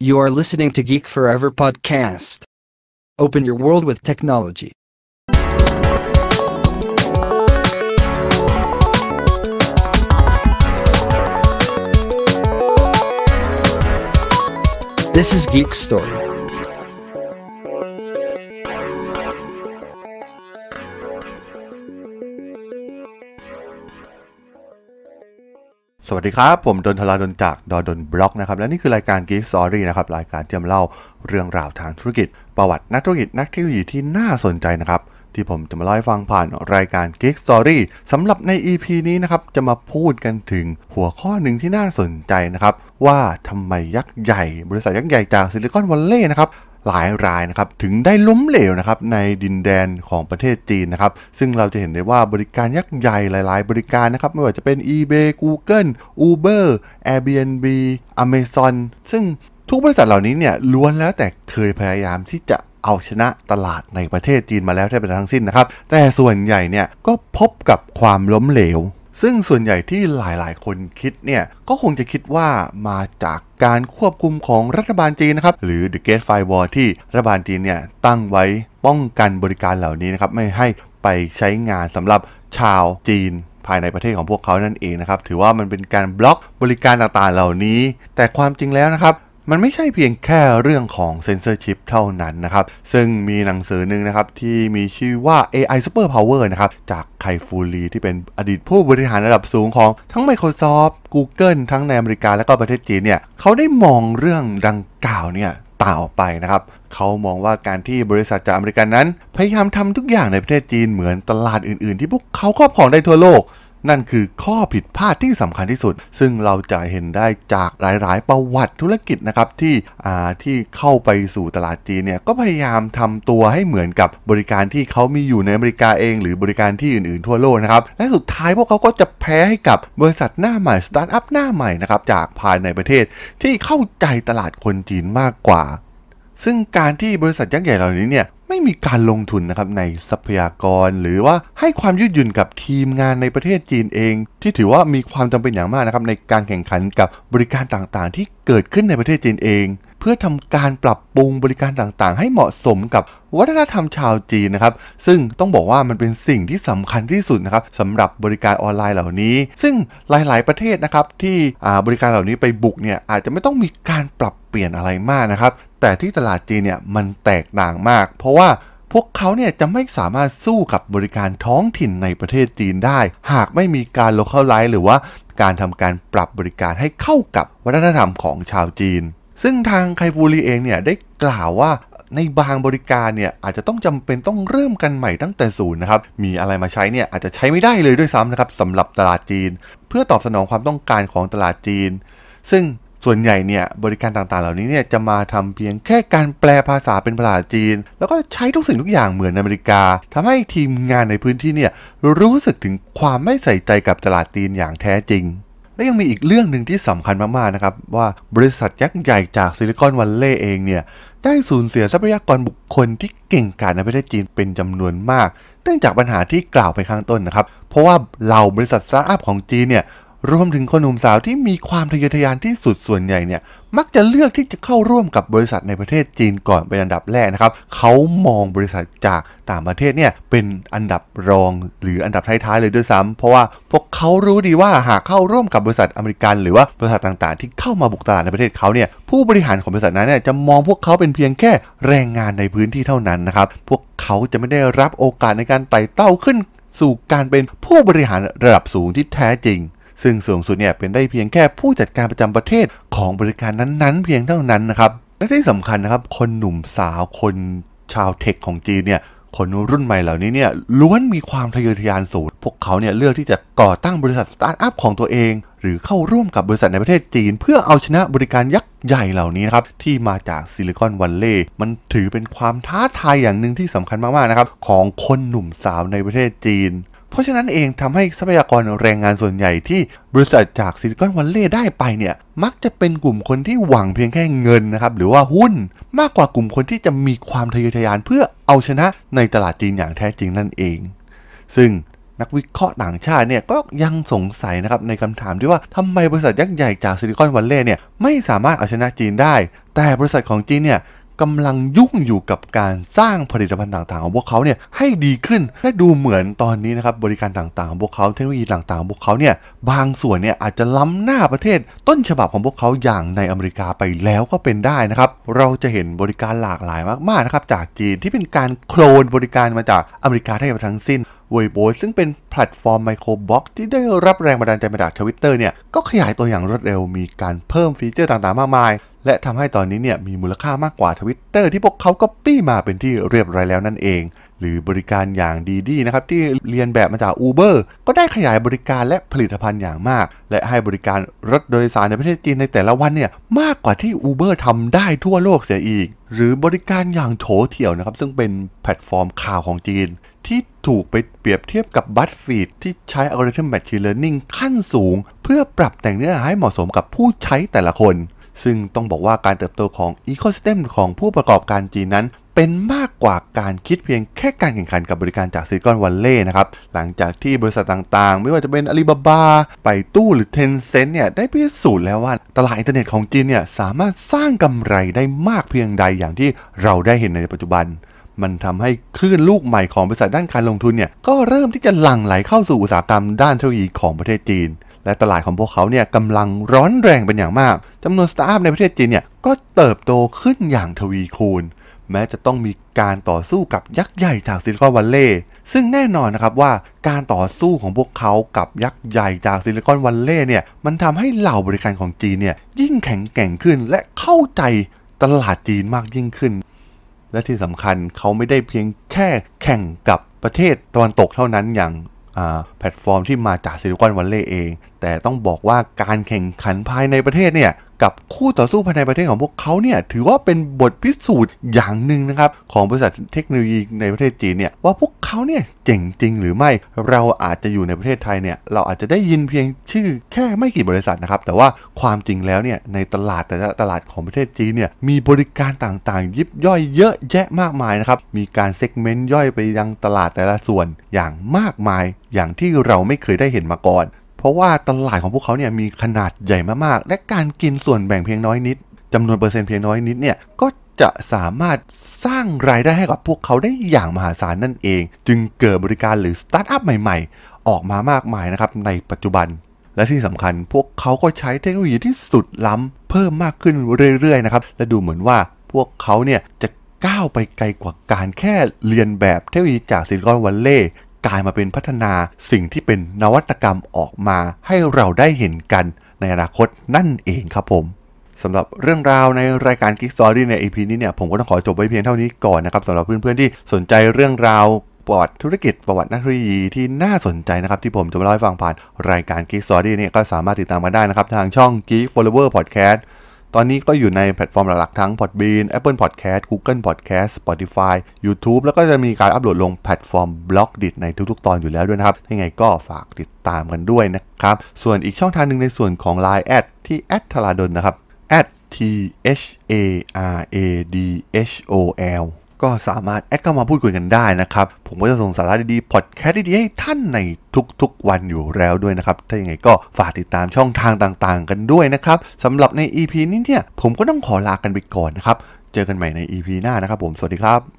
You are listening to Geek Forever Podcast. Open your world with technology. This is Geek Story. สวัสดีครับ ผมดนทลาดนจากดอดนบล็อกนะครับและนี่คือรายการ Geek Story นะครับรายการเจียมเล่าเรื่องราวทางธุรกิจ ประวัติ นักธุรกิจนักเทคโนโลยีที่น่าสนใจนะครับที่ผมจะมาเล่าให้ฟังผ่านรายการ Geek Story สำหรับใน EP นี้นะครับจะมาพูดกันถึงหัวข้อหนึ่งที่น่าสนใจนะครับว่าทำไมยักษ์ใหญ่ บริษัทยักษ์ใหญ่จากซิลิคอนวัลเลย์นะครับหลายรายนะครับถึงได้ล้มเหลวนะครับในดินแดนของประเทศจีนนะครับซึ่งเราจะเห็นได้ว่าบริการยักษ์ใหญ่หลาย ๆ บริการนะครับไม่ว่าจะเป็น eBay Google Uber Airbnb Amazon ซึ่งทุกบริษัทเหล่านี้เนี่ยล้วนแล้วแต่เคยพยายามที่จะเอาชนะตลาดในประเทศจีนมาแล้วแทบจะทั้งสิ้นนะครับแต่ส่วนใหญ่เนี่ยก็พบกับความล้มเหลวซึ่งส่วนใหญ่ที่หลายๆ คนคิดเนี่ยก็คงจะคิดว่ามาจากการควบคุมของรัฐบาลจีนนะครับหรือ The Great Firewall ที่รัฐบาลจีนเนี่ยตั้งไว้ป้องกันบริการเหล่านี้นะครับ ไม่ให้ไปใช้งานสำหรับชาวจีนภายในประเทศของพวกเขานั่นเองนะครับ ถือว่ามันเป็นการบล็อกบริการต่าง ๆ เหล่านี้ แต่ความจริงแล้วนะครับมันไม่ใช่เพียงแค่เรื่องของเซนเซอร์ชิพเท่านั้นนะครับ ซึ่งมีหนังสือหนึ่งนะครับ ที่มีชื่อว่า AI Super Power นะครับ จากไคฟูลีที่เป็นอดีตผู้บริหารระดับสูงของทั้ง Microsoft Google ทั้งในอเมริกาและก็ประเทศจีนเนี่ย เขาได้มองเรื่องดังกล่าวเนี่ย ต่างออกไปนะครับ เขามองว่าการที่บริษัทจากอเมริกันนั้น พยายามทำทุกอย่างในประเทศจีนเหมือนตลาดอื่นๆที่พวกเขาครอบครองได้ทั่วโลกนั่นคือข้อผิดพลาดที่สำคัญที่สุด ซึ่งเราจะเห็นได้จากหลายๆ ประวัติธุรกิจนะครับที่ที่เข้าไปสู่ตลาดจีนเนี่ยก็พยายามทำตัวให้เหมือนกับบริการที่เขามีอยู่ในอเมริกาเอง หรือบริการที่อื่น ๆ ทั่วโลกนะครับและสุดท้ายพวกเขาก็จะแพ้ให้กับบริษัทหน้าใหม่สตาร์ทอัพหน้าใหม่นะครับจากภายในประเทศที่เข้าใจตลาดคนจีนมากกว่า ซึ่งการที่บริษัทยักษ์ใหญ่เหล่านี้เนี่ยไม่มีการลงทุนนะครับในทรัพยากร หรือว่าให้ความยืดหยุ่นกับทีมงานในประเทศจีนเอง ที่ถือว่ามีความจำเป็นอย่างมากนะครับในการแข่งขันกับบริการต่างๆ ที่เกิดขึ้นในประเทศจีนเองเพื่อทำการปรับปรุงบริการต่างๆ ให้เหมาะสมกับวัฒนธรรมชาวจีนนะครับ ซึ่งต้องบอกว่ามันเป็นสิ่งที่สำคัญที่สุดนะครับสำหรับบริการออนไลน์เหล่านี้ ซึ่งหลายๆ ประเทศนะครับที่บริการเหล่านี้ไปบุกเนี่ยอาจจะไม่ต้องมีการปรับเปลี่ยนอะไรมากนะครับ แต่ที่ตลาดจีนเนี่ยมันแตกต่างมาก เพราะว่าพวกเขาเนี่ยจะไม่สามารถสู้กับบริการท้องถิ่นในประเทศจีนได้ หากไม่มีการ l o c a l ล z ์หรือว่าการทำการปรับบริการให้เข้ากับวัฒนธรรมของชาวจีนซึ่งทางไคฟูรีเองเนี่ยได้กล่าวว่าในบางบริการเนี่ยอาจจะต้องจำเป็นต้องเริ่มกันใหม่ตั้งแต่ศูนย์นะครับมีอะไรมาใช้เนี่ยอาจจะใช้ไม่ได้เลยด้วยซ้ำนะครับสำหรับตลาดจีน เพื่อตอบสนองความต้องการของตลาดจีน ซึ่งส่วนใหญ่เนี่ยบริการต่างๆ เหล่านี้เนี่ยจะมาทำเพียงแค่การแปลภาษาเป็นภาษาจีน แล้วก็ใช้ทุกสิ่งทุกอย่างเหมือนอเมริกา ทำให้ทีมงานในพื้นที่เนี่ยรู้สึกถึงความไม่ใส่ใจกับตลาดจีนอย่างแท้จริงและยังมีอีกเรื่องหนึ่งที่สำคัญมากๆนะครับ ว่าบริษัทยักษ์ใหญ่จากซิลิคอนวัลเลย์เองเนี่ย ได้สูญเสียทรัพยากรบุคคลที่เก่งกาจในประเทศจีนเป็นจำนวนมาก เนื่องจากปัญหาที่กล่าวไปข้างต้นนะครับ เพราะว่าเหล่าบริษัทสตาร์ทอัพของจีนเนี่ยรวมถึงคนหนุ่มสาวที่มีความทะเยอทะยานที่สุดส่วนใหญ่เนี่ย มักจะเลือกที่จะเข้าร่วมกับบริษัทในประเทศจีนก่อนเป็นอันดับแรกนะครับเขามองบริษัทจากต่างประเทศเนี่ยเป็นอันดับรองหรืออันดับท้ายๆ เลยด้วยซ้ำ เพราะว่าพวกเขารู้ดีว่าหากเข้าร่วมกับบริษัทอเมริกัน หรือว่าบริษัทต่าง ๆ ที่เข้ามาบุกตลาดในประเทศเขาเนี่ย ผู้บริหารของบริษัทนั้นเนี่ยจะมองพวกเขาเป็นเพียงแค่แรงงานในพื้นที่เท่านั้นนะครับ พวกเขาจะไม่ได้รับโอกาสในการไต่เต้าขึ้น สู่การเป็นผู้บริหารระดับสูงที่แท้จริงซึ่งสูงสุดเนี่ยเป็นได้เพียงแค่ผู้จัดการประจำประเทศของบริการนั้นๆ เพียงเท่านั้นนะครับและที่สำคัญนะครับคนหนุ่มสาวคนชาวเทคของจีนเนี่ยคนรุ่นใหม่เหล่านี้เนี่ยล้วนมีความทะเยอทะยานสูงพวกเขาเนี่ยเลือกที่จะก่อตั้งบริษัทสตาร์ทอัพของตัวเอง หรือเข้าร่วมกับบริษัทในประเทศจีน เพื่อเอาชนะบริการยักษ์ใหญ่เหล่านี้นะครับที่มาจากซิลิคอนวันเล่มันถือเป็นความท้าทายอย่างหนึ่งที่สำคัญมากๆนะครับของคนหนุ่มสาวในประเทศจีนเพราะฉะนั้นเองทำให้ทรัพยากรแรงงานส่วนใหญ่ที่บริษัทจากซิลิคอนวัลเลย์ได้ไปเนี่ย มักจะเป็นกลุ่มคนที่หวังเพียงแค่เงินนะครับหรือว่าหุ้น มากกว่ากลุ่มคนที่จะมีความทะเยอทะยานเพื่อเอาชนะในตลาดจีนอย่างแท้จริงนั่นเอง ซึ่งนักวิเคราะห์ต่างชาติเนี่ยก็ยังสงสัยนะครับในคำถามที่ว่าทำไมบริษัทยักษ์ใหญ่จากซิลิคอนวัลเลย์เนี่ยไม่สามารถเอาชนะจีนได้ แต่บริษัทของจีนเนี่ยกำลังยุ่งอยู่กับการสร้างผลิตภัณฑ์ต่างๆของพวกเขาเนี่ยให้ดีขึ้นและดูเหมือนตอนนี้นะครับบริการต่างๆของพวกเขาเทคโนโลยีต่างๆของพวกเขาเนี่ยบางส่วนเนี่ยอาจจะล้ำหน้าประเทศต้นฉบับของพวกเขาอย่างในอเมริกาไปแล้วก็เป็นได้นะครับเราจะเห็นบริการหลากหลายมากๆนะครับจากจีนที่เป็นการโคลนบริการมาจากอเมริกาได้ทั้งสิ้นเวยโบซึ่งเป็นแพลตฟอร์มไมโครบล็อกที่ได้รับแรงบันดาลใจมาจากทวิตเตอร์เนี่ยก็ขยายตัวอย่างรวดเร็วมีการเพิ่มฟีเจอร์ต่างๆมากมายและทำให้ตอนนี้เนี่ยมีมูลค่ามากกว่าทวิตเตอร์ที่พวกเขาก็ปี้มาเป็นที่เรียบร้อยแล้วนั่นเอง หรือบริการอย่างดีดีนะครับที่เรียนแบบมาจาก Uber ก็ได้ขยายบริการและผลิตภัณฑ์อย่างมาก และให้บริการรถโดยสารในประเทศจีน ในแต่ละวันเนี่ยมากกว่าที่ Uber ทำได้ทั่วโลกเสียอีก หรือบริการอย่างโถเถี่ยวนะครับซึ่งเป็นแพลตฟอร์มข่าวของจีนที่ถูกไปเปรียบเทียบกับบัตฟีดที่ใช้อัลกอริทึมแมชชีนเลอร์นิ่งขั้นสูง เพื่อปรับแต่งเนื้อหาให้เหมาะสมกับผู้ใช้แต่ละคนซึ่งต้องบอกว่าการเติบโตของอีโคซิสเต็มของผู้ประกอบการจีนนั้น เป็นมากกว่าการคิดเพียงแค่การแข่งขันกับบริการจากซิลิคอนวันเล่นะครับ หลังจากที่บริษัทต่างๆ ไม่ว่าจะเป็นอาลีบาบา ไปตู้หรือเทนเซ็นเนี่ยได้พิสูจน์แล้วว่า ตลาดอินเทอร์เน็ตของจีนเนี่ยสามารถสร้างกำไรได้มากเพียงใดอย่างที่เราได้เห็นในปัจจุบัน มันทำให้คลื่นลูกใหม่ของบริษัทด้านการลงทุนเนี่ยก็เริ่มที่จะหลั่งไหลเข้าสู่อุตสาหกรรมด้านเทคโนโลยีของประเทศจีนและตลาดของพวกเขาเนี่ยกำลังร้อนแรงเป็นอย่างมากจำนวนสตาร์ทอัพในประเทศจีนเนี่ยก็เติบโตขึ้นอย่างทวีคูณ แม้จะต้องมีการต่อสู้กับยักษ์ใหญ่จากซิลิคอนวัลเลย์ซึ่งแน่นอนนะครับว่าการต่อสู้ของพวกเขากับยักษ์ใหญ่จากซิลิคอนวัลเลย์เนี่ยมันทำให้เหล่าบริการของจีนเนี่ยยิ่งแข็งแกร่งขึ้นและเข้าใจตลาดจีนมากยิ่งขึ้น และที่สำคัญเขาไม่ได้เพียงแค่แข่งกับประเทศตะวันตกเท่านั้นอย่างแพลตฟอร์มที่มาจากซิลิคอนวัลเลย์เอง แต่ต้องบอกว่าการแข่งขันภายในประเทศเนี่ยกับคู่ต่อสู้ภายในประเทศของพวกเขาเนี่ยถือว่าเป็นบทพิสูจน์อย่างหนึ่งนะครับ ของบริษัทเทคโนโลยีในประเทศจีนเนี่ยว่าพวกเขาเนี่ยเจ๋งจริงหรือไม่เราอาจจะอยู่ในประเทศไทยเนี่ยเราอาจจะได้ยินเพียงชื่อแค่ไม่กี่บริษัทนะครับ แต่ว่าความจริงแล้วเนี่ยในตลาดแต่ละตลาดของประเทศจีนเนี่ยมีบริการต่างๆ ยิบย่อยเยอะแยะมากมายนะครับมีการเซกเมนต์ย่อยไปยังตลาดแต่ละส่วนอย่างมากมายอย่างที่เราไม่เคยได้เห็นมาก่อนเพราะว่าตลาดของพวกเขาเนี่ยมีขนาดใหญ่มากๆและการกินส่วนแบ่งเพียงน้อยนิดจำนวนเปอร์เซ็นต์เพียงน้อยนิดเนี่ยก็จะสามารถสร้างรายได้ให้กับ พวกเขาได้อย่างมหาศาลนั่นเอง จึงเกิดบริการหรือสตาร์ทอัพใหม่ๆ ออกมามากมายนะครับในปัจจุบัน และที่สำคัญพวกเขาก็ใช้เทคโนโลยีที่สุดล้ำเพิ่มมากขึ้นเรื่อยๆนะครับและดูเหมือนว่าพวกเขาเนี่ยจะก้าวไปไกลกว่าการแค่เรียนแบบเทคโนโลยีจากซิลิคอนวัลเลย์กลายมาเป็นพัฒนาสิ่งที่เป็นนวัตกรรมออกมา ให้เราได้เห็นกันในอนาคตนั่นเองครับผมสำหรับเรื่องราวในรายการ Geek Story ใน EP นี้เนี่ยผมก็ต้องขอจบไว้เพียงเท่านี้ก่อนนะครับสำหรับเพื่อนๆที่สนใจเรื่องราวประวัติธุรกิจประวัตินักธุรกิจที่น่าสนใจนะครับ ที่ผมจะมาเล่าให้ฟังผ่าน รายการ Geek Story เนี่ยก็สามารถติดตามมาได้นะครับทางช่อง Geek Follower Podcast ตอนนี้ก็อยู่ในแพลตฟอร์มหลักๆทั้ง Podbean Apple Podcast Google Podcast Spotify YouTube แล้วก็จะมีการอัปโหลดลงแพลตฟอร์มบล็อกดิในทุกๆตอนอยู่แล้วด้วยนะครับยังไงก็ฝากติดตามกันด้วยนะครับ ส่วนอีกช่องทางหนึ่งในส่วนของ Line แอดที่แอดทลาดนนะครับ at t h a r a d h o l ก็สามารถแอดเข้ามาพูดคุยกันได้นะครับ ผมก็จะส่งสาระดีๆ พอดแคสต์ดีๆให้ท่านในทุกๆวันอยู่แล้วด้วยนะครับ ถ้าอย่างไรก็ฝากติดตามช่องทางต่าง ๆ กันด้วยนะครับ สำหรับใน EP นี้เนี่ย ผมก็ต้องขอลากันไปก่อนนะครับ เจอกันใหม่ใน EP หน้านะครับผม สวัสดีครับ